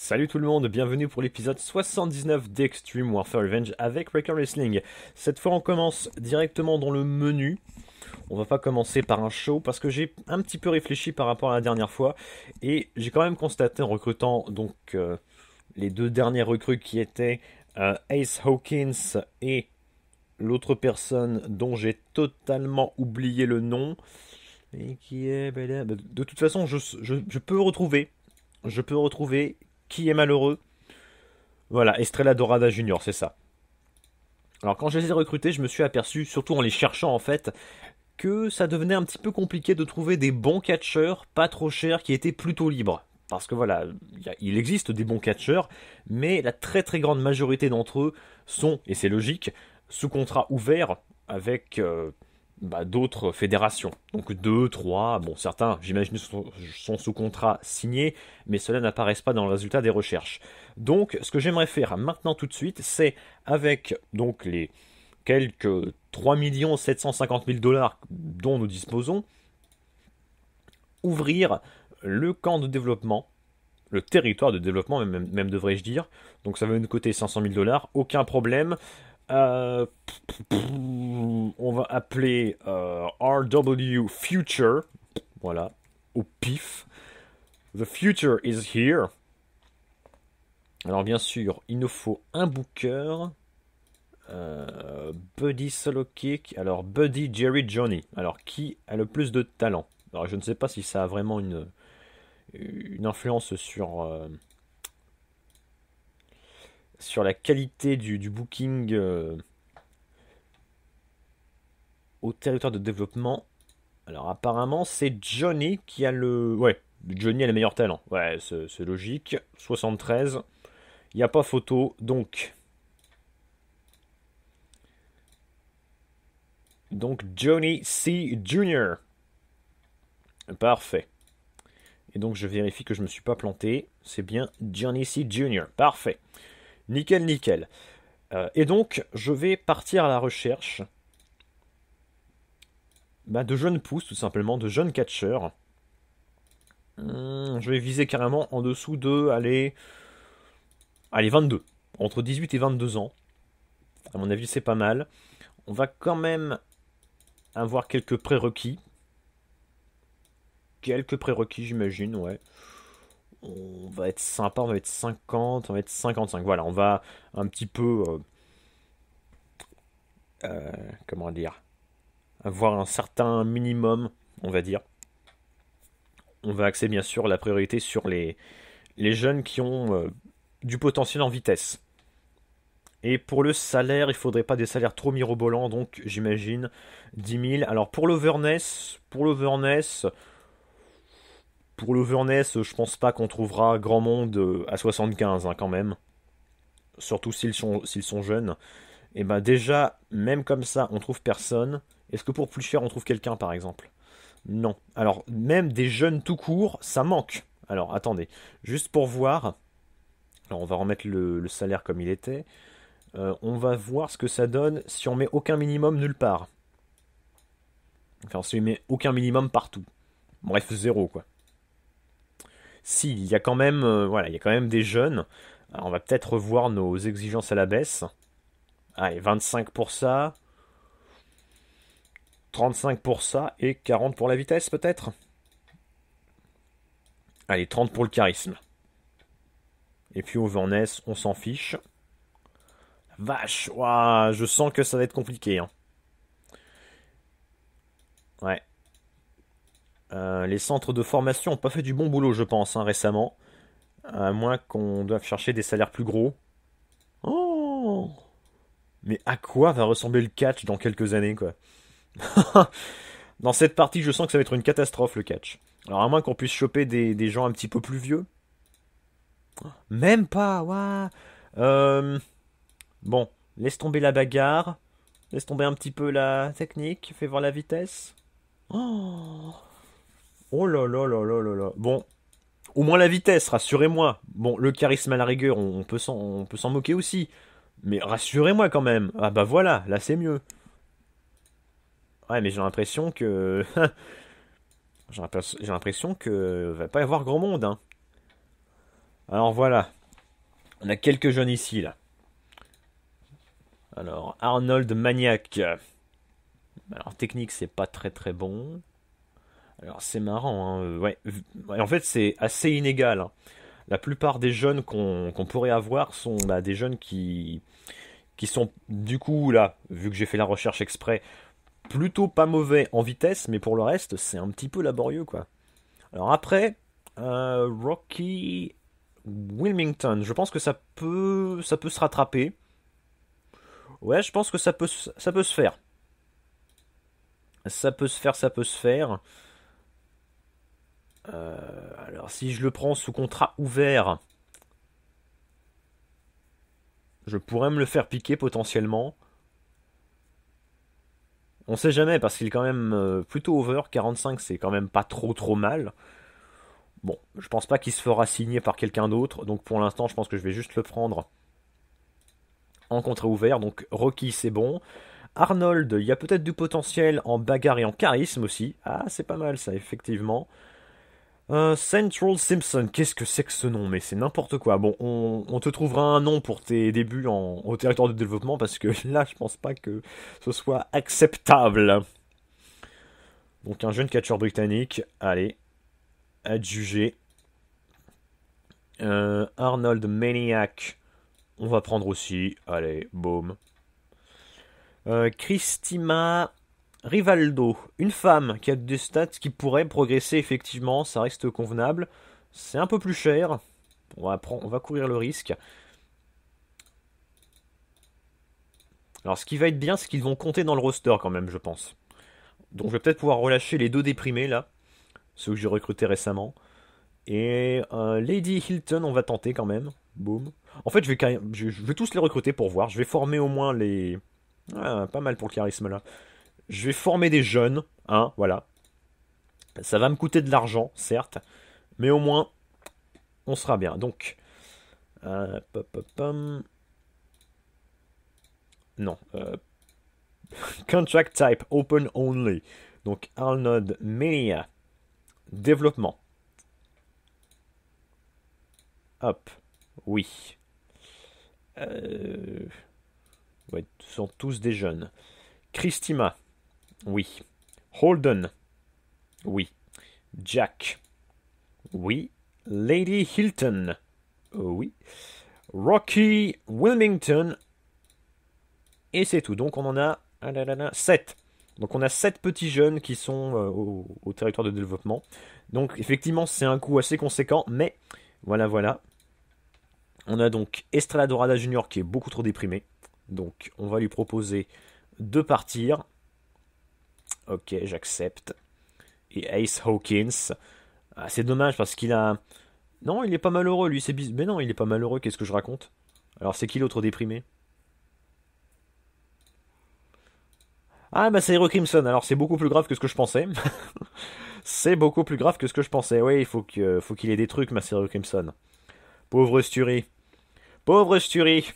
Salut tout le monde, bienvenue pour l'épisode 79 d'Extreme Warfare Revenge avec Wrecker Wrestling. Cette fois on commence directement dans le menu. On va pas commencer par un show parce que j'ai un petit peu réfléchi par rapport à la dernière fois et j'ai quand même constaté en recrutant donc euh, les deux dernières recrues qui étaient euh, Ace Hawkins et l'autre personne dont j'ai totalement oublié le nom et qui est bah, bah, de toute façon je peux retrouver je peux retrouver qui est malheureux. Voilà, Estrella Dorada Junior, c'est ça. Alors quand je les ai recrutés, je me suis aperçu, surtout en les cherchant en fait, que ça devenait un petit peu compliqué de trouver des bons catcheurs, pas trop chers, qui étaient plutôt libres. Parce que voilà, il existe des bons catcheurs, mais la très très grande majorité d'entre eux sont, et c'est logique, sous contrat ouvert avec euh, bah, d'autres fédérations. Donc 2, 3, bon certains, j'imagine, sont, sous contrat signé, mais cela n'apparaissent pas dans le résultat des recherches. Donc ce que j'aimerais faire maintenant tout de suite, c'est avec donc les quelques 3 750 000 dollars dont nous disposons, ouvrir le camp de développement, le territoire de développement même, devrais-je dire. Donc ça veut nous coûter 500 000 dollars, aucun problème. Euh, on va appeler euh, RW Future. Voilà, au pif. The Future is here. Alors bien sûr, il nous faut un booker. Euh, Buddy Solo Kick. Alors Buddy, Jerry, Johnny. Alors qui a le plus de talent Alors je ne sais pas si ça a vraiment une influence sur, sur la qualité du, booking euh, au territoire de développement. Alors apparemment c'est Johnny qui a le... Ouais, Johnny a le meilleur talent Ouais, c'est logique. 73. Il n'y a pas photo. Donc... Donc Johnny C. Jr. Parfait. Et donc je vérifie que je ne me suis pas planté. C'est bien Johnny C. Jr. Parfait. Nickel, nickel. Euh, et donc, je vais partir à la recherche bah, de jeunes pousses, tout simplement, de jeunes catcheurs. Hum, je vais viser carrément en dessous de, allez, allez, 22. Entre 18 et 22 ans. À mon avis, c'est pas mal. On va quand même avoir quelques prérequis. Quelques prérequis, j'imagine, ouais on va être sympa, on va être 50, on va être 55. Voilà, on va un petit peu. Euh, euh, comment dire Avoir un certain minimum, on va dire. On va axer bien sûr la priorité sur les, les jeunes qui ont euh, du potentiel en vitesse. Et pour le salaire, il faudrait pas des salaires trop mirobolants, donc j'imagine 10 000. Alors pour l'overness, pour l'overness, pour le je pense pas qu'on trouvera grand monde euh, à 75 hein, quand même. Surtout s'ils sont, jeunes. Et eh ben déjà, même comme ça, on trouve personne. Est-ce que pour plus cher, on trouve quelqu'un par exemple Non. Alors, même des jeunes tout court, ça manque. Alors, attendez. Juste pour voir. Alors, on va remettre le, salaire comme il était. Euh, on va voir ce que ça donne si on met aucun minimum nulle part. Enfin, si on met aucun minimum partout. Bref, zéro quoi si, il y a quand même, euh, voilà, il y a quand même des jeunes. on va peut-être revoir nos exigences à la baisse. Allez, 25 pour ça, 35 pour ça et 40 pour la vitesse peut-être. Allez, 30 pour le charisme. Et puis au S, on s'en fiche. Vache, je sens que ça va être compliqué. Hein. Ouais, euh, les centres de formation n'ont pas fait du bon boulot, je pense, hein, récemment. Euh, à moins qu'on doive chercher des salaires plus gros. Oh Mais à quoi va ressembler le catch dans quelques années, quoi Dans cette partie, je sens que ça va être une catastrophe, le catch. Alors, à moins qu'on puisse choper des, gens un petit peu plus vieux. Même pas, waouh Bon, laisse tomber la bagarre. Laisse tomber un petit peu la technique. Fais voir la vitesse. Oh Oh là là là là là là. Bon, au moins la vitesse, rassurez-moi. Bon, le charisme à la rigueur, on, peut s'en, on peut s'en moquer aussi. Mais rassurez-moi quand même. Ah bah voilà, là c'est mieux. Ouais, mais j'ai l'impression que... j'ai l'impression que va pas y avoir grand monde. Hein. Alors voilà. On a quelques jeunes ici, là. Alors, Arnold Maniac. Alors, technique, c'est pas très très bon. Alors c'est marrant, hein, euh, En fait c'est assez inégal. Hein. La plupart des jeunes qu'on pourrait avoir sont bah, des jeunes qui, qui sont du coup là, vu que j'ai fait la recherche exprès, plutôt pas mauvais en vitesse, mais pour le reste c'est un petit peu laborieux quoi. Alors après, euh, Rocky Wilmington, je pense que ça peut, ça peut se rattraper. Ouais, je pense que ça peut, ça peut se faire. Ça peut se faire, ça peut se faire. Euh, alors si je le prends sous contrat ouvert, je pourrais me le faire piquer potentiellement. On sait jamais parce qu'il est quand même euh, plutôt over. 45, c'est quand même pas trop trop mal. Bon, je pense pas qu'il se fera signer par quelqu'un d'autre. Donc pour l'instant, je pense que je vais juste le prendre en contrat ouvert. Donc Rocky, c'est bon. Arnold, il y a peut-être du potentiel en bagarre et en charisme aussi. Ah, c'est pas mal ça, effectivement. Euh, Central Simpson, qu'est-ce que c'est que ce nom Mais c'est n'importe quoi. Bon, on, te trouvera un nom pour tes débuts au territoire de développement parce que là, je pense pas que ce soit acceptable. Donc un jeune catcheur britannique, allez, adjugé. Euh, Arnold Maniac, on va prendre aussi, allez, boom. Euh, Christima Rivaldo, une femme qui a des stats qui pourraient progresser effectivement, ça reste convenable. C'est un peu plus cher, on va, on va courir le risque. Alors ce qui va être bien, c'est qu'ils vont compter dans le roster quand même, je pense. Donc je vais peut-être pouvoir relâcher les deux déprimés là, ceux que j'ai recrutés récemment. Et euh, Lady Hilton, on va tenter quand même. Boom. En fait, je vais, tous les recruter pour voir. Je vais former au moins les... Ah, pas mal pour le charisme là je vais former des jeunes, hein, voilà. Ça va me coûter de l'argent, certes, mais au moins, on sera bien. Donc, euh, non, euh, contract type open only. Donc, Arnold Media. développement. Hop, oui. Euh, sont tous des jeunes. Christima, oui. Holden. Oui. Jack. Oui. Lady Hilton. Oui. Rocky Wilmington. Et c'est tout. Donc on en a 7. Ah donc on a 7 petits jeunes qui sont euh, au, territoire de développement. Donc effectivement c'est un coût assez conséquent. Mais voilà voilà. On a donc Estrella Dorada Junior qui est beaucoup trop déprimé. Donc on va lui proposer de partir. Ok, j'accepte. Et Ace Hawkins. Ah, c'est dommage parce qu'il a. Non, il est pas malheureux, lui, c'est Mais non, il est pas malheureux, qu'est-ce que je raconte Alors, c'est qui l'autre déprimé Ah, bah, c'est Crimson, alors c'est beaucoup plus grave que ce que je pensais. c'est beaucoup plus grave que ce que je pensais. Oui, il faut qu'il faut ait des trucs, ma Crimson. Pauvre Sturie. Pauvre Sturie.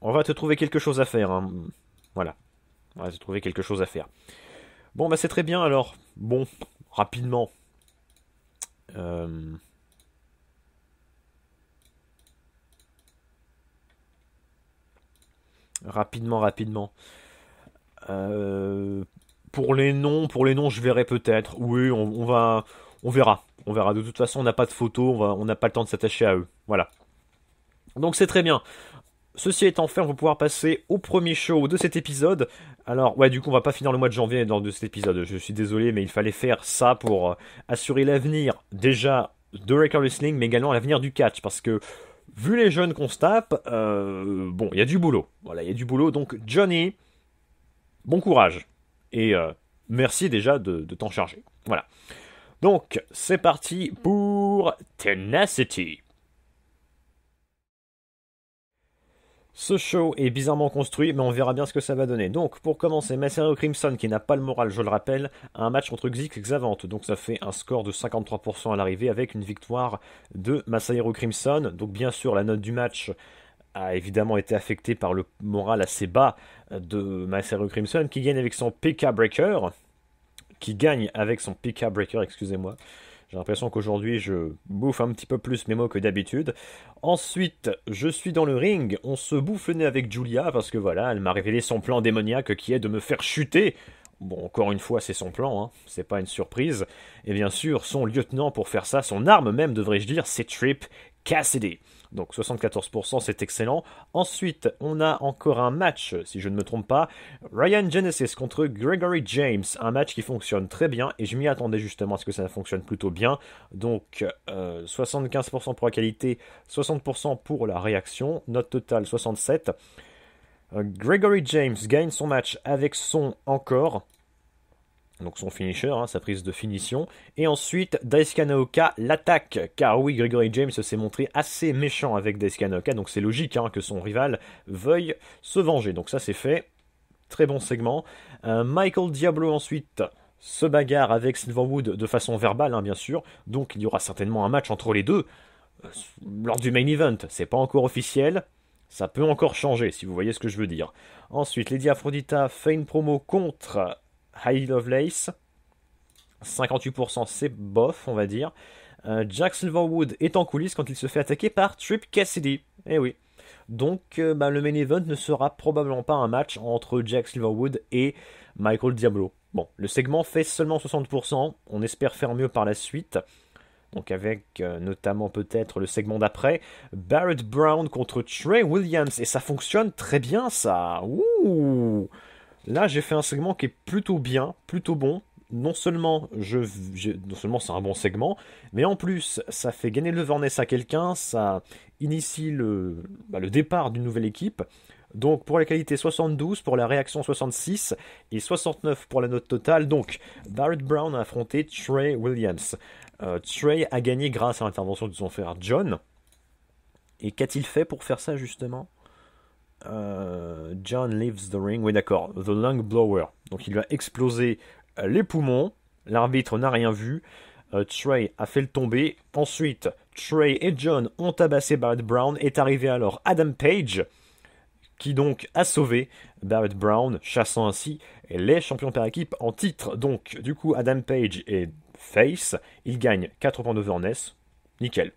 On va te trouver quelque chose à faire. Hein. Voilà. On va te trouver quelque chose à faire. Bon, bah c'est très bien alors. Bon, rapidement. Euh. Rapidement, rapidement. Euh, pour les noms, pour les noms, je verrai peut-être. Oui, on, va, on verra, on verra. De toute façon, on n'a pas de photos, on n'a pas le temps de s'attacher à eux. Voilà. Donc c'est très bien. Ceci étant fait, on va pouvoir passer au premier show de cet épisode. Alors, ouais, du coup, on va pas finir le mois de janvier dans de cet épisode. Je suis désolé, mais il fallait faire ça pour euh, assurer l'avenir, déjà, de Record Wrestling, mais également l'avenir du catch. Parce que, vu les jeunes qu'on se tape, euh, bon, il y a du boulot. Voilà, il y a du boulot. Donc, Johnny, bon courage. Et euh, merci déjà de, de t'en charger. Voilà. Donc, c'est parti pour Tenacity. Ce show est bizarrement construit, mais on verra bien ce que ça va donner. Donc, pour commencer, Masahiro Crimson, qui n'a pas le moral, je le rappelle, a un match contre Xix Xavante. Donc, ça fait un score de 53% à l'arrivée avec une victoire de Masayu Crimson. Donc, bien sûr, la note du match a évidemment été affectée par le moral assez bas de Masahiro Crimson, qui gagne avec son PK Breaker. Qui gagne avec son PK Breaker, excusez-moi. J'ai l'impression qu'aujourd'hui, je bouffe un petit peu plus mes mots que d'habitude. Ensuite, je suis dans le ring. On se bouffe le nez avec Julia parce que voilà, elle m'a révélé son plan démoniaque qui est de me faire chuter Bon, encore une fois, c'est son plan, hein. c'est pas une surprise. Et bien sûr, son lieutenant pour faire ça, son arme même, devrais-je dire, c'est Trip Cassidy. Donc 74%, c'est excellent. Ensuite, on a encore un match, si je ne me trompe pas, Ryan Genesis contre Gregory James, un match qui fonctionne très bien et je m'y attendais justement à ce que ça fonctionne plutôt bien. Donc 75% euh, pour la qualité, 60% pour la réaction, note totale 67. Euh, Gregory James gagne son match avec son encore donc son finisher, hein, sa prise de finition. Et ensuite, Daisuke l'attaque, car oui, Gregory James s'est montré assez méchant avec Daisuke donc c'est logique hein, que son rival veuille se venger. Donc ça c'est fait, très bon segment. Euh, Michael Diablo ensuite se bagarre avec Silverwood de façon verbale, hein, bien sûr, donc il y aura certainement un match entre les deux euh, lors du main event. C'est pas encore officiel, ça peut encore changer, si vous voyez ce que je veux dire. Ensuite, Lady Aphrodita fait une promo contre High Lovelace. 58%, c'est bof, on va dire. Euh, Jack Silverwood est en coulisses quand il se fait attaquer par Trip Cassidy. Eh oui. Donc euh, bah, le main event ne sera probablement pas un match entre Jack Silverwood et Michael Diablo. Bon, le segment fait seulement 60%, on espère faire mieux par la suite. Donc avec euh, notamment peut-être le segment d'après, Barrett Brown contre Trey Williams. Et ça fonctionne très bien ça. Ouh Là, j'ai fait un segment qui est plutôt bien, plutôt bon. Non seulement, non seulement c'est un bon segment, mais en plus, ça fait gagner le Vernes à quelqu'un, ça initie bah, le, départ d'une nouvelle équipe. Donc pour la qualité 72, pour la réaction 66 et 69 pour la note totale. Donc Barrett Brown a affronté Trey Williams. Euh, Trey a gagné grâce à l'intervention de son frère John. Et qu'a-t-il fait pour faire ça justement euh, John leaves the ring. Oui, d'accord. The lung blower. Donc il lui a explosé euh, les poumons. L'arbitre n'a rien vu. Euh, Trey a fait le tomber. Ensuite, Trey et John ont tabassé Barrett Brown. Est arrivé alors Adam Page, qui donc a sauvé Barrett Brown, chassant ainsi les champions par équipe en titre. Donc, du coup, Adam Page est face. Il gagne 4 points de S. Nickel.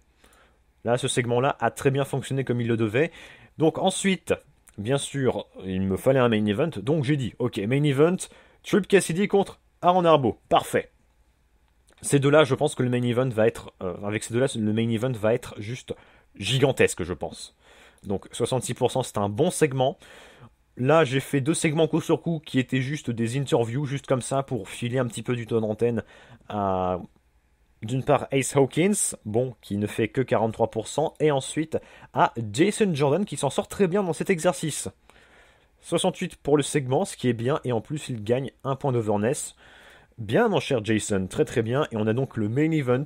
Là, ce segment-là a très bien fonctionné comme il le devait. Donc ensuite, bien sûr, il me fallait un main event, donc j'ai dit, ok, main event, Trip Cassidy contre Aaron Arbo, parfait. Ces deux-là, je pense que le main event va être, euh, avec ces deux-là, le main event va être juste gigantesque, je pense. Donc 66%, c'est un bon segment. Là, j'ai fait deux segments coup sur coup qui étaient juste des interviews, juste comme ça, pour filer un petit peu du ton d'antenne à d'une part Ace Hawkins, bon, qui ne fait que 43%, et ensuite à Jason Jordan qui s'en sort très bien dans cet exercice. 68 pour le segment, ce qui est bien, et en plus il gagne un point d'overness. Bien mon cher Jason, très très bien, et on a donc le main event.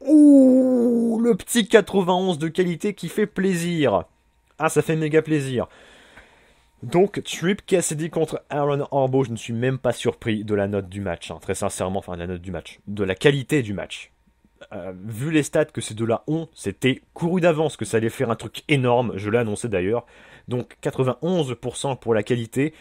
Ouh, le petit 91 de qualité qui fait plaisir. Ah, ça fait méga plaisir. Donc, Trip Cassidy contre Aaron Orbo, je ne suis même pas surpris de la note du match, hein. très sincèrement, enfin de la note du match, de la qualité du match. Euh, vu les stats que ces deux-là ont, c'était couru d'avance que ça allait faire un truc énorme, je l'ai annoncé d'ailleurs. Donc 91% pour la qualité.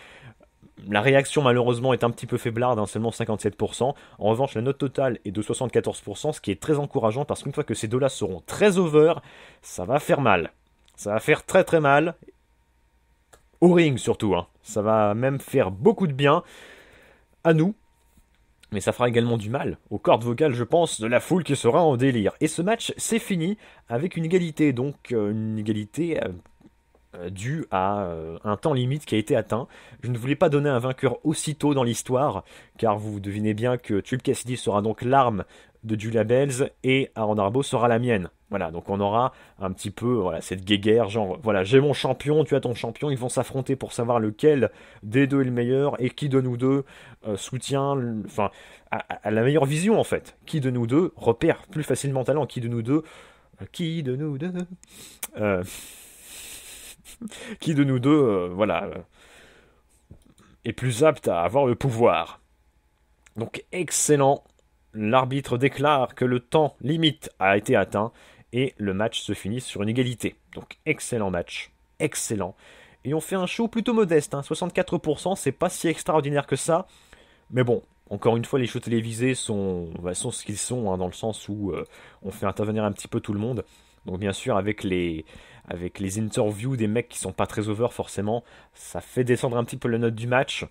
La réaction malheureusement est un petit peu faiblarde, hein, seulement 57%. En revanche, la note totale est de 74%, ce qui est très encourageant parce qu'une fois que ces deux-là seront très over, ça va faire mal. Ça va faire très très mal au ring surtout. Hein. Ça va même faire beaucoup de bien à nous, mais ça fera également du mal aux cordes vocales, je pense, de la foule qui sera en délire. Et ce match, c'est fini avec une égalité, donc euh, une égalité euh, euh, due à un temps limite qui a été atteint. Je ne voulais pas donner un vainqueur aussitôt dans l'histoire, car vous devinez bien que Tube Cassidy sera donc l'arme de Julia Bells et Aaron Arbo sera la mienne. Voilà, donc on aura un petit peu voilà, cette guéguerre, genre voilà, j'ai mon champion, tu as ton champion, ils vont s'affronter pour savoir lequel des deux est le meilleur et qui de nous deux euh, soutient, enfin, à, la meilleure vision en fait. Qui de nous deux repère plus facilement talent, qui de nous deux, euh, qui de nous deux, euh, qui de nous deux, voilà, est plus apte à avoir le pouvoir. Donc excellent, L'arbitre déclare que le temps limite a été atteint et le match se finit sur une égalité. Donc excellent match, excellent. Et on fait un show plutôt modeste, hein. 64%, c'est pas si extraordinaire que ça. Mais bon, encore une fois, les shows télévisés sont, bah, sont ce qu'ils sont, hein, dans le sens où euh, on fait intervenir un petit peu tout le monde. Donc bien sûr, avec les, avec les interviews des mecs qui sont pas très over, forcément, ça fait descendre un petit peu la note du match.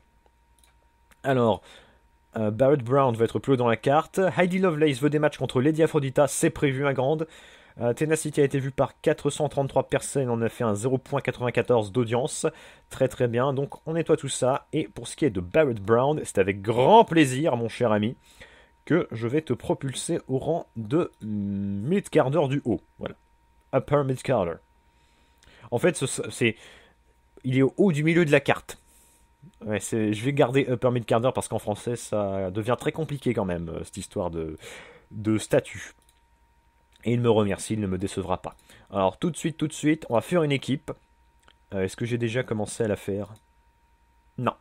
Alors, euh, Barrett Brown va être plus haut dans la carte. Heidi Lovelace veut des matchs contre Lady Aphrodita, c'est prévu ma hein, grande. Euh, Tenacity a été vu par 433 personnes, on a fait un 0.94 d'audience. Très très bien, donc on nettoie tout ça. Et pour ce qui est de Barrett Brown, c'est avec grand plaisir, mon cher ami, que je vais te propulser au rang de mid-carder du haut. Voilà. Upper mid-carder. En fait, c'est. Il est au haut du milieu de la carte je vais garder Upper quart d'heure parce qu'en français ça devient très compliqué quand même, euh, cette histoire de, de statut. Et il me remercie, il ne me décevra pas. Alors tout de suite, tout de suite, on va faire une équipe. Euh, est-ce que j'ai déjà commencé à la faire Non.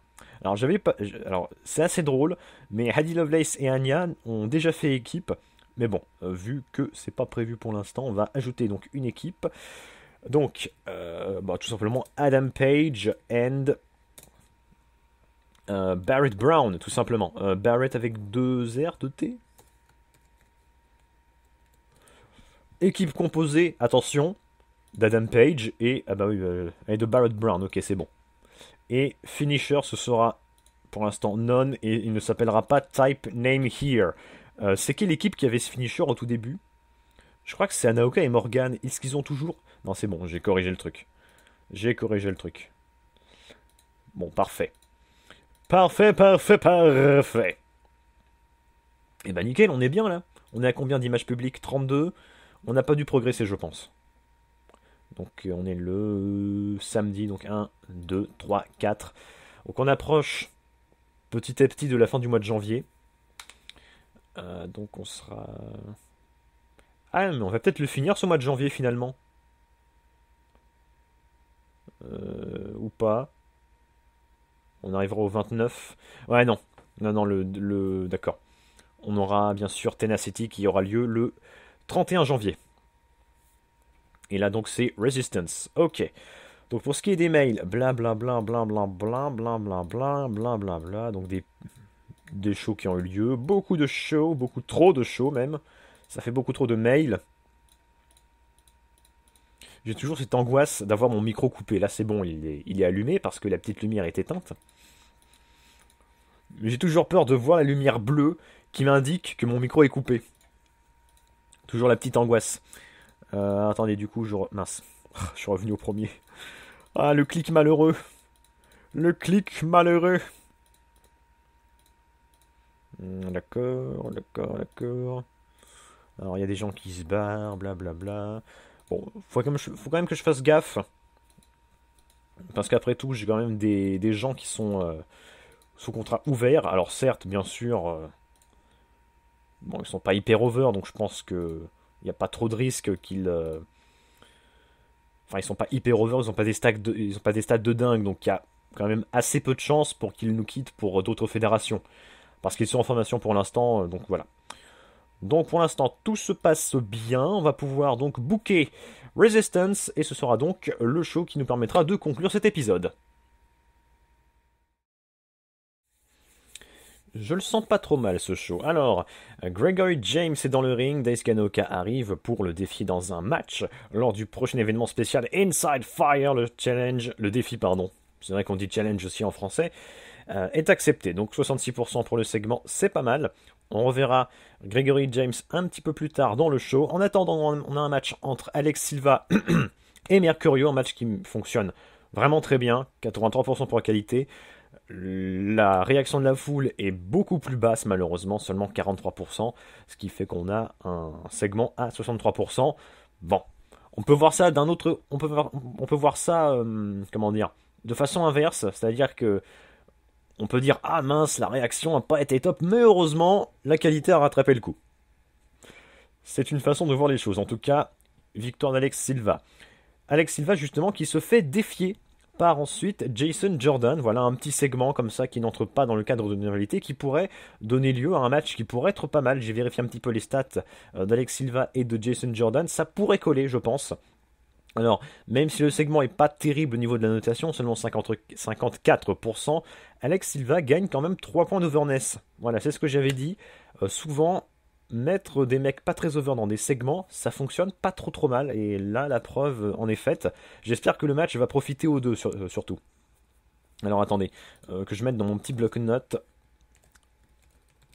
Alors j'avais pas. Alors c'est assez drôle, mais Hadi Lovelace et Anya ont déjà fait équipe. Mais bon, euh, vu que c'est pas prévu pour l'instant, on va ajouter donc une équipe. Donc, bah, tout simplement Adam Page and euh, Barrett Brown, tout simplement. Euh, Barrett avec deux R, de T. Équipe composée, attention, d'Adam Page ah bah euh, et, de Barrett Brown, ok c'est bon. Et finisher, ce sera pour l'instant non et il ne s'appellera pas Type Name Here. c'est quelle équipe qui avait ce finisher au tout début Je crois que c'est Anaoka et Morgan. Est-ce qu'ils ont toujours Non, c'est bon, j'ai corrigé le truc. J'ai corrigé le truc. Bon, parfait. Parfait, parfait, parfait. Et eh bah ben, nickel, on est bien là. On est à combien d'images publiques 32. On n'a pas dû progresser, je pense. Donc euh, on est le samedi, donc 1, 2, 3, 4. Donc on approche petit à petit de la fin du mois de janvier. Euh, donc on sera... Ah mais on va peut-être le finir ce mois de janvier finalement. Euh, ou pas. On arrivera au 29. Ouais, non. Non, non, le, le d'accord. On aura bien sûr Tenacity qui aura lieu le 31 janvier. Et là, donc, c'est Resistance. Ok. Donc, pour ce qui est des mails, blablabla, blablabla, blablabla, blablabla, donc des, des shows qui ont eu lieu, beaucoup de shows, beaucoup trop de shows même. Ça fait beaucoup trop de mails j'ai toujours cette angoisse d'avoir mon micro coupé. Là, c'est bon, il est, allumé parce que la petite lumière est éteinte. J'ai toujours peur de voir la lumière bleue qui m'indique que mon micro est coupé. Toujours la petite angoisse. Euh, attendez, du coup, je... Mince, ah, je suis revenu au premier. Ah, le clic malheureux. Le clic malheureux. Hmm, d'accord, d'accord, d'accord. Alors, il y a des gens qui se barrent, blablabla. Bla, bla. Bon, faut quand, même, faut quand même que je fasse gaffe. Parce qu'après tout, j'ai quand même des, gens qui sont euh, sous contrat ouvert. Alors certes, bien sûr, euh, bon, ils sont pas hyper over, donc je pense qu'il n'y a pas trop de risques qu'ils... Euh, enfin, ils sont pas hyper over, ils n'ont pas, des stacks ils pas des stats de dingue, donc il y a quand même assez peu de chances pour qu'ils nous quittent pour d'autres fédérations. Parce qu'ils sont en formation pour l'instant, donc voilà. Donc pour l'instant, tout se passe bien. On va pouvoir donc booker Resistance et ce sera donc le show qui nous permettra de conclure cet épisode. Je le sens pas trop mal ce show. Alors, Gregory James est dans le ring, Daisuke Kanoka arrive pour le défi dans un match lors du prochain événement spécial Inside Fire, le challenge, le défi pardon. C'est vrai qu'on dit challenge aussi en français. Euh, est accepté. Donc 66% pour le segment, c'est pas mal. On reverra Gregory James un petit peu plus tard dans le show. En attendant, on a un match entre Alex Silva et Mercurio, un match qui fonctionne vraiment très bien, 83% pour la qualité. La réaction de la foule est beaucoup plus basse, malheureusement, seulement 43%, ce qui fait qu'on a un segment à 63%. Bon, on peut voir ça d'un autre, on peut voir, on peut voir ça, euh, comment dire, de façon inverse, c'est-à-dire que on peut dire ah mince, la réaction n'a pas été top, mais heureusement, la qualité a rattrapé le coup. C'est une façon de voir les choses. En tout cas, victoire d'Alex Silva. Alex Silva, justement, qui se fait défier par ensuite Jason Jordan. Voilà un petit segment comme ça qui n'entre pas dans le cadre de normalité qui pourrait donner lieu à un match qui pourrait être pas mal. J'ai vérifié un petit peu les stats euh, d'Alex Silva et de Jason Jordan. Ça pourrait coller, je pense. Alors, même si le segment est pas terrible au niveau de la notation, seulement 54%, Alex Silva gagne quand même 3 points d'overness. Voilà, c'est ce que j'avais dit. Euh, souvent, mettre des mecs pas très over dans des segments, ça fonctionne pas trop trop mal. Et là, la preuve en est faite. J'espère que le match va profiter aux deux, euh, surtout. Alors attendez, euh, que je mette dans mon petit bloc-notes.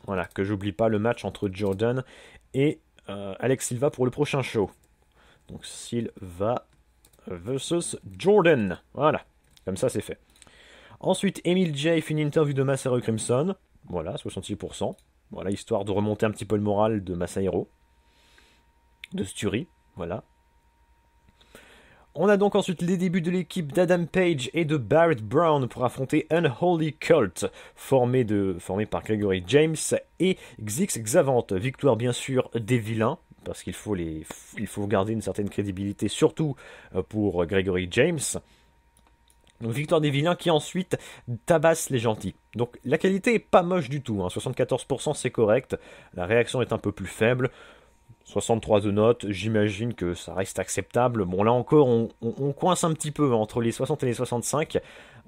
Voilà, que j'oublie pas le match entre Jordan et Alex Silva pour le prochain show. Donc Silva versus Jordan. Voilà, comme ça c'est fait. Ensuite, Emil Jay fait une interview de Masahiro Crimson. Voilà, 66%. Voilà, histoire de remonter un petit peu le moral de Masahiro. De Sturie, Voilà. On a donc ensuite les débuts de l'équipe d'Adam Page et de Barrett Brown pour affronter Unholy Cult, formé, de, formé par Gregory James et Xix Xavant. Victoire bien sûr des vilains, parce qu'il faut, les, il faut garder une certaine crédibilité, surtout euh, pour euh, Gregory James. Donc victoire des vilains qui ensuite tabasse les gentils. Donc la qualité est pas moche du tout, 74% hein. c'est correct, la réaction est un peu plus faible. 63 de notes, j'imagine que ça reste acceptable. Bon là encore on, coince un petit peu entre les 60 et les 65.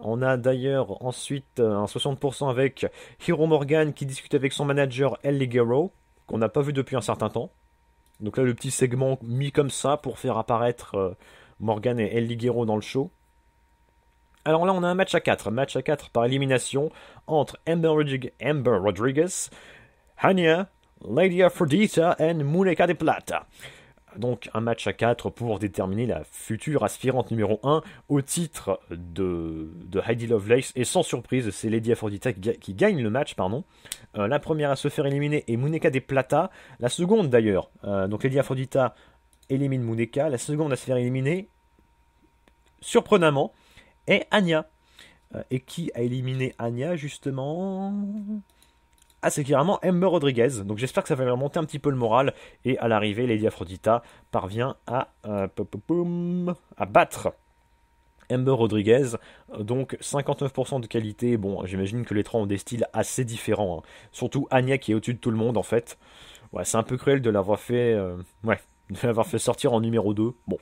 On a d'ailleurs ensuite euh, un 60% avec Hiro Morgan qui discute avec son manager Ellie Ligero, qu'on n'a pas vu depuis un certain temps. Donc là, le petit segment mis comme ça pour faire apparaître euh, Morgan et El Liguero dans le show. Alors là, on a un match à 4. Match à 4 par élimination entre Amber, Rodriguez, Hania, Lady Aphrodita et Muneca de Plata donc un match à 4 pour déterminer la future aspirante numéro 1 au titre de, Heidi Lovelace. Et sans surprise, c'est Lady Aphrodite qui gagne le match. pardon. Euh, la première à se faire éliminer est Muneka des Plata, la seconde d'ailleurs. Euh, donc Lady Aphrodite élimine Muneka, la seconde à se faire éliminer, surprenamment, est Anya. Euh, et qui a éliminé Anya justement ah, c'est carrément Ember Rodriguez. Donc j'espère que ça va me remonter un petit peu le moral. Et à l'arrivée, Lady Aphrodita parvient à, euh, à battre Ember Rodriguez, donc 59% de qualité. Bon, j'imagine que les trois ont des styles assez différents. Hein. Surtout Anya qui est au-dessus de tout le monde en fait. Ouais, c'est un peu cruel de l'avoir fait, euh, ouais, de l'avoir fait sortir en numéro 2. Bon,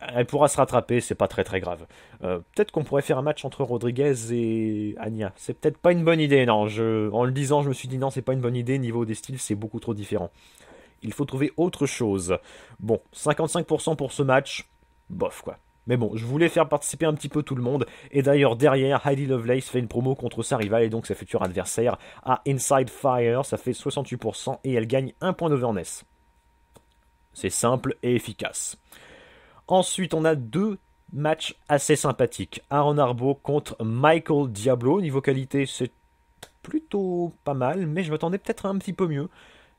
elle pourra se rattraper, c'est pas très très grave. Euh, peut-être qu'on pourrait faire un match entre Rodriguez et Anya. C'est peut-être pas une bonne idée, non. en le disant, je me suis dit non, c'est pas une bonne idée. Niveau des styles, c'est beaucoup trop différent. Il faut trouver autre chose. Bon, 55% pour ce match, bof quoi. Mais bon, je voulais faire participer un petit peu tout le monde. Et d'ailleurs, derrière, Heidi Lovelace fait une promo contre sa rivale et donc sa future adversaire à Inside Fire. Ça fait 68% et elle gagne un point d'overness. C'est simple et efficace. Ensuite, on a deux matchs assez sympathiques. Aaron Arbo contre Michael Diablo. Niveau qualité, c'est plutôt pas mal, mais je m'attendais peut-être un petit peu mieux.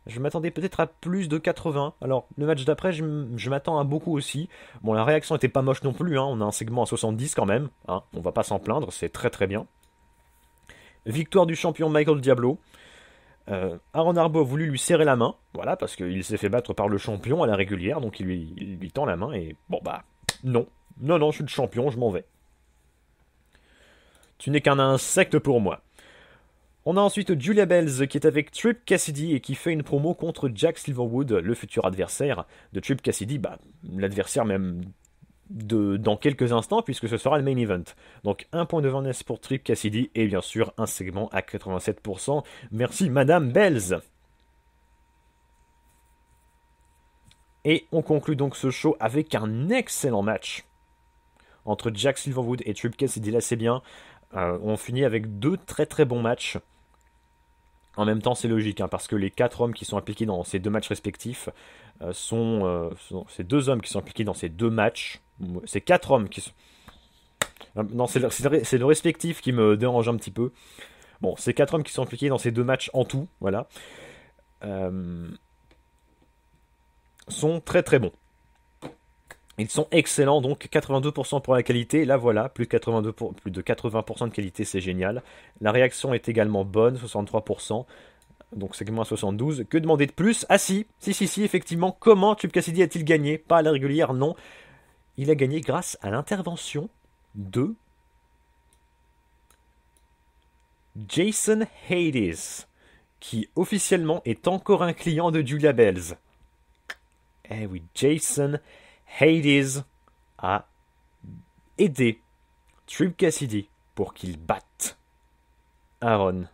Je m'attendais peut-être à plus de 80. Alors, le match d'après, je, m'attends à beaucoup aussi. Bon, la réaction était pas moche non plus. Hein. On a un segment à 70 quand même. On hein. On va pas s'en plaindre, c'est très très bien. Victoire du champion Michael Diablo. Euh, Aaron Arbo a voulu lui serrer la main, voilà, parce qu'il s'est fait battre par le champion à la régulière, donc il lui, lui tend la main et bon bah non, non, non, je suis le champion, je m'en vais. Tu n'es qu'un insecte pour moi. On a ensuite Julia Bells qui est avec Trip Cassidy et qui fait une promo contre Jack Silverwood, le futur adversaire de Trip Cassidy, bah, l'adversaire même dans quelques instants, puisque ce sera le main event. Donc un point de pour Trip Cassidy et bien sûr un segment à 87%. Merci Madame Bells. Et on conclut donc ce show avec un excellent match entre Jack Silverwood et Trip Cassidy. Là, c'est bien. Euh, on finit avec deux très très bons matchs. En même temps, c'est logique, hein, parce que les quatre hommes qui sont impliqués dans ces deux matchs respectifs euh, sont, euh, sont, Ces deux hommes qui sont impliqués dans ces deux matchs c'est quatre hommes qui sont. Ah, non, c'est le, respectif qui me dérange un petit peu. Bon, c'est quatre hommes qui sont impliqués dans ces deux matchs en tout, voilà. Euh, sont très très bons. Ils sont excellents, donc 82% pour la qualité. Là voilà, plus de, 82 plus de 80% de qualité, c'est génial. La réaction est également bonne, 63%. Donc c'est moins 72. Que demander de plus Ah si, si, si, si, effectivement, comment Tube Cassidy a-t-il gagné Pas à la régulière, non. Il a gagné grâce à l'intervention de Jason Hades, qui officiellement est encore un client de Julia Bells. Eh oui, Jason Hades a aidé Trip Cassidy pour qu'il batte Aaron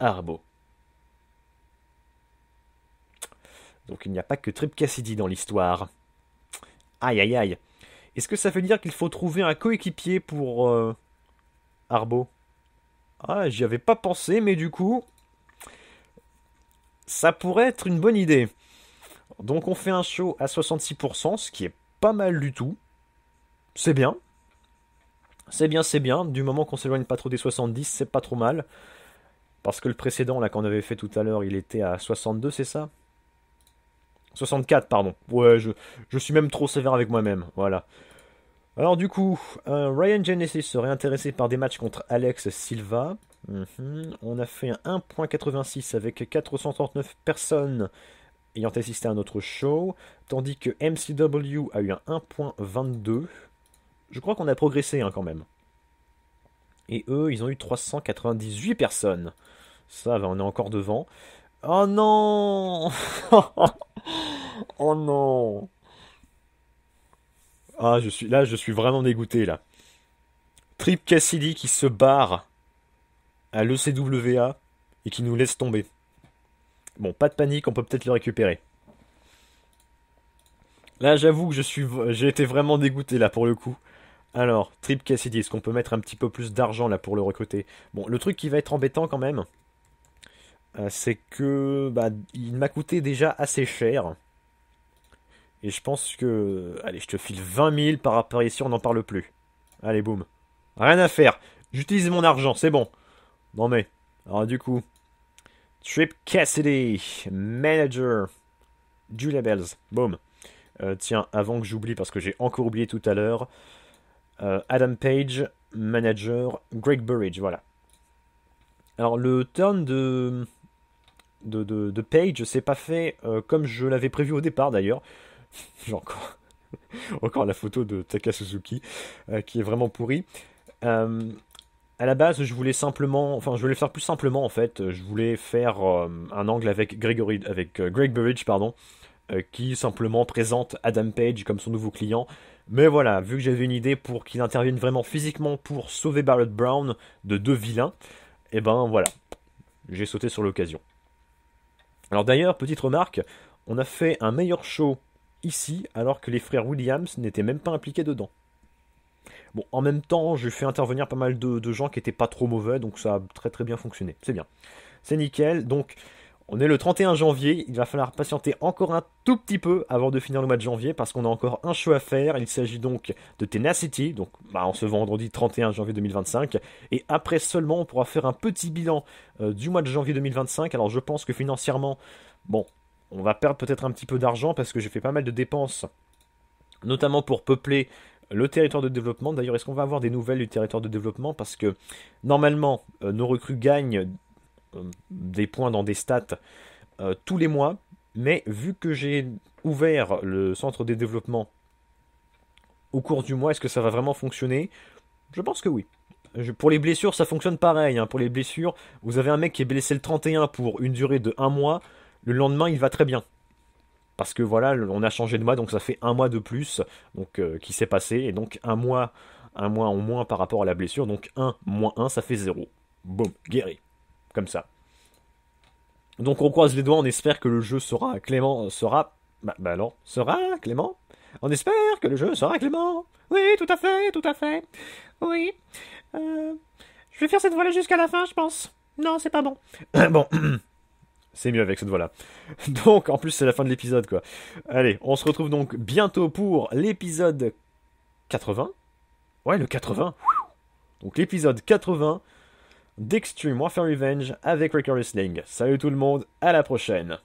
Arbo. Donc il n'y a pas que Trip Cassidy dans l'histoire. Aïe aïe aïe. Est-ce que ça veut dire qu'il faut trouver un coéquipier pour euh, Arbo Ah, j'y avais pas pensé, mais du coup, ça pourrait être une bonne idée. Donc on fait un show à 66%, ce qui est pas mal du tout. C'est bien. C'est bien, c'est bien. Du moment qu'on s'éloigne pas trop des 70, c'est pas trop mal. Parce que le précédent, là, qu'on avait fait tout à l'heure, il était à 62, c'est ça 64, pardon. Ouais, je, suis même trop sévère avec moi-même, voilà. Alors du coup, euh, Ryan Genesis serait intéressé par des matchs contre Alex Silva. Mhm. On a fait un 1.86 avec 439 personnes ayant assisté à notre show, tandis que MCW a eu un 1.22. Je crois qu'on a progressé hein, quand même. Et eux, ils ont eu 398 personnes. Ça, on est encore devant. Oh non Oh non Ah, je suis là, je suis vraiment dégoûté là. Trip Cassidy qui se barre à l'ECWA et qui nous laisse tomber. Bon, pas de panique, on peut peut-être le récupérer. Là, j'avoue que je suis, j'ai été vraiment dégoûté là pour le coup. Alors, Trip Cassidy, est-ce qu'on peut mettre un petit peu plus d'argent là pour le recruter Bon, le truc qui va être embêtant quand même, euh, c'est que bah, il m'a coûté déjà assez cher. Et je pense que... Allez, je te file 20 000 par apparition, on n'en parle plus. Allez, boum. Rien à faire. J'utilise mon argent, c'est bon. Non mais... Alors du coup... Trip Cassidy, manager Julia Bells. Boum. Euh, tiens, avant que j'oublie, parce que j'ai encore oublié tout à l'heure. Euh, Adam Page, manager, Greg Burridge, voilà. Alors le turn de de, Page c'est pas fait euh, comme je l'avais prévu au départ d'ailleurs. J'ai encore, la photo de Taka Suzuki euh, qui est vraiment pourrie. Euh, à la base, je voulais simplement, enfin, je voulais faire plus simplement en fait. Je voulais faire euh, un angle avec Grégory, avec Greg Burridge, pardon, qui simplement présente Adam Page comme son nouveau client. Mais voilà, vu que j'avais une idée pour qu'il intervienne vraiment physiquement pour sauver Barrett Brown de deux vilains, et eh ben voilà, j'ai sauté sur l'occasion. Alors d'ailleurs, petite remarque, on a fait un meilleur show ici alors que les frères Williams n'étaient même pas impliqués dedans. Bon, en même temps, j'ai fait intervenir pas mal de, de gens qui n'étaient pas trop mauvais, donc ça a très très bien fonctionné. C'est bien. C'est nickel. Donc, on est le 31 janvier, il va falloir patienter encore un tout petit peu avant de finir le mois de janvier parce qu'on a encore un choix à faire. Il s'agit donc de Tenacity, donc on bah, se vendredi 31 janvier 2025. Et après seulement, on pourra faire un petit bilan euh, du mois de janvier 2025. Alors je pense que financièrement, bon, on va perdre peut-être un petit peu d'argent parce que j'ai fait pas mal de dépenses, notamment pour peupler le territoire de développement. D'ailleurs, est-ce qu'on va avoir des nouvelles du territoire de développement Parce que normalement, euh, nos recrues gagnent euh, des points dans des stats euh, tous les mois, mais vu que j'ai ouvert le centre des développements au cours du mois, est-ce que ça va vraiment fonctionner Je pense que oui. pour les blessures, ça fonctionne pareil. Hein. Pour les blessures, vous avez un mec qui est blessé le 31 pour une durée de un mois, le lendemain il va très bien. Parce que voilà, on a changé de mois, donc ça fait un mois de plus donc, euh, qui s'est passé, et donc un mois, un mois en moins par rapport à la blessure, donc 1 moins 1, ça fait 0. Boum, guéri comme ça. Donc on croise les doigts, on espère que le jeu sera clément, euh, sera... Bah, bah, non, sera clément On espère que le jeu sera clément Oui, tout à fait, tout à fait. Oui. Euh, je vais faire cette voie-là jusqu'à la fin, je pense. Non, c'est pas bon. bon. C'est mieux avec cette voix-là. Donc, en plus, c'est la fin de l'épisode, quoi. Allez, on se retrouve donc bientôt pour l'épisode 80. Ouais, le 80. Donc, l'épisode 80 d'Extreme Warfare Revenge avec Recurry Salut tout le monde, à la prochaine